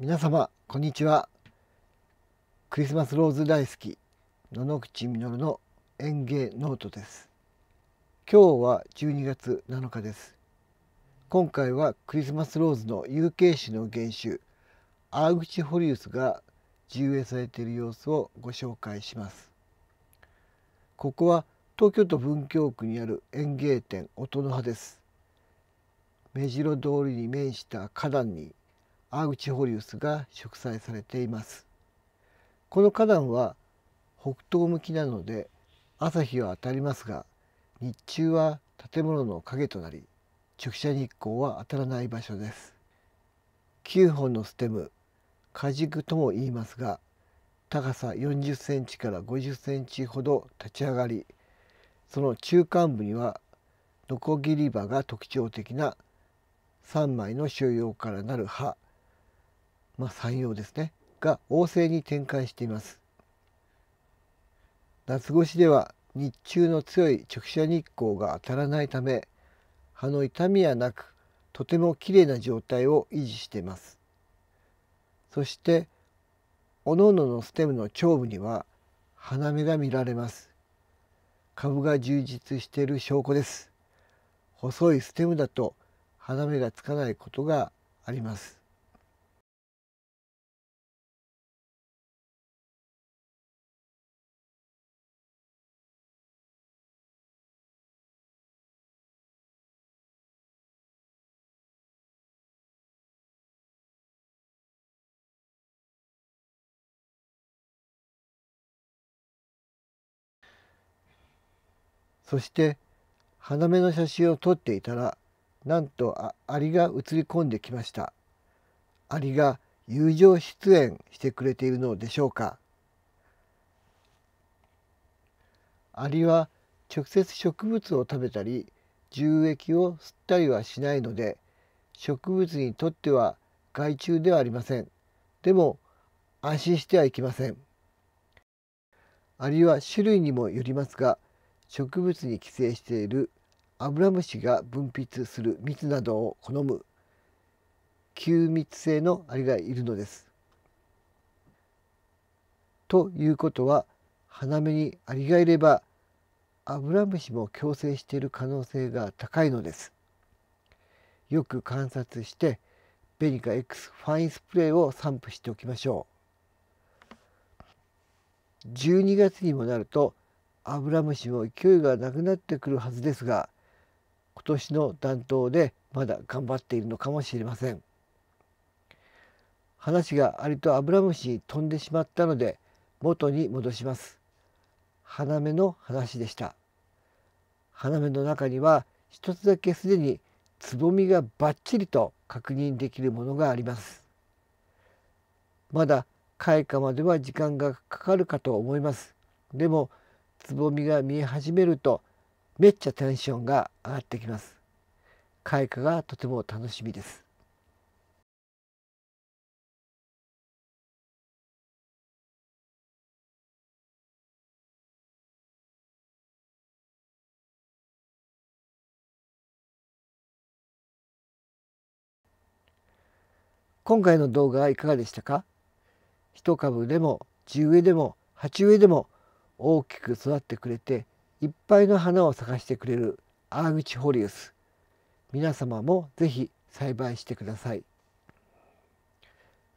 皆様こんにちはクリスマスローズ大好き野々口実の園芸ノートです今日は12月7日です今回はクリスマスローズの有形種の原種アーグチホリウスが自由されている様子をご紹介しますここは東京都文京区にある園芸店音の葉です目白通りに面した花壇にアグチホリウスが植栽されていますこの花壇は北東向きなので朝日は当たりますが日中は建物の影となり直射日光は当たらない場所です9本のステム果軸とも言いますが高さ40センチから50センチほど立ち上がりその中間部にはノコギリ葉が特徴的な3枚の収容からなる葉まあ、山陽ですねが旺盛に展開しています夏越しでは日中の強い直射日光が当たらないため葉の痛みはなくとてもきれいな状態を維持していますそしておののステムの頂部には花芽が見られます株が充実している証拠です細いステムだと花芽がつかないことがありますそして花芽の写真を撮っていたらなんとアリが映り込んできましたアリが友情出演してくれているのでしょうかアリは直接植物を食べたり重液を吸ったりはしないので植物にとっては害虫ではありませんでも安心してはいけませんアリは種類にもよりますが植物に寄生しているアブラムシが分泌する蜜などを好む吸蜜性のアリがいるのです。ということは花芽にアリがいればアブラムシも共生している可能性が高いのです。よく観察してベニカ X ファインスプレーを散布しておきましょう。12月にもなるとアブラムシも勢いがなくなってくるはずですが今年の暖冬でまだ頑張っているのかもしれません話がアリとアブラムシに飛んでしまったので元に戻します花芽の話でした花芽の中には一つだけすでにつぼみがバッチリと確認できるものがありますまだ開花までは時間がかかるかと思いますでもつぼみが見え始めるとめっちゃテンションが上がってきます。開花がとても楽しみです。今回の動画はいかがでしたか一株でも地植えでも鉢植えでも大きく育ってくれていっぱいの花を咲かしてくれるアーミチホリウス皆様も是非栽培してください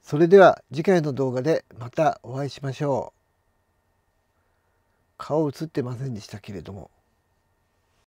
それでは次回の動画でまたお会いしましょう顔映ってませんでしたけれども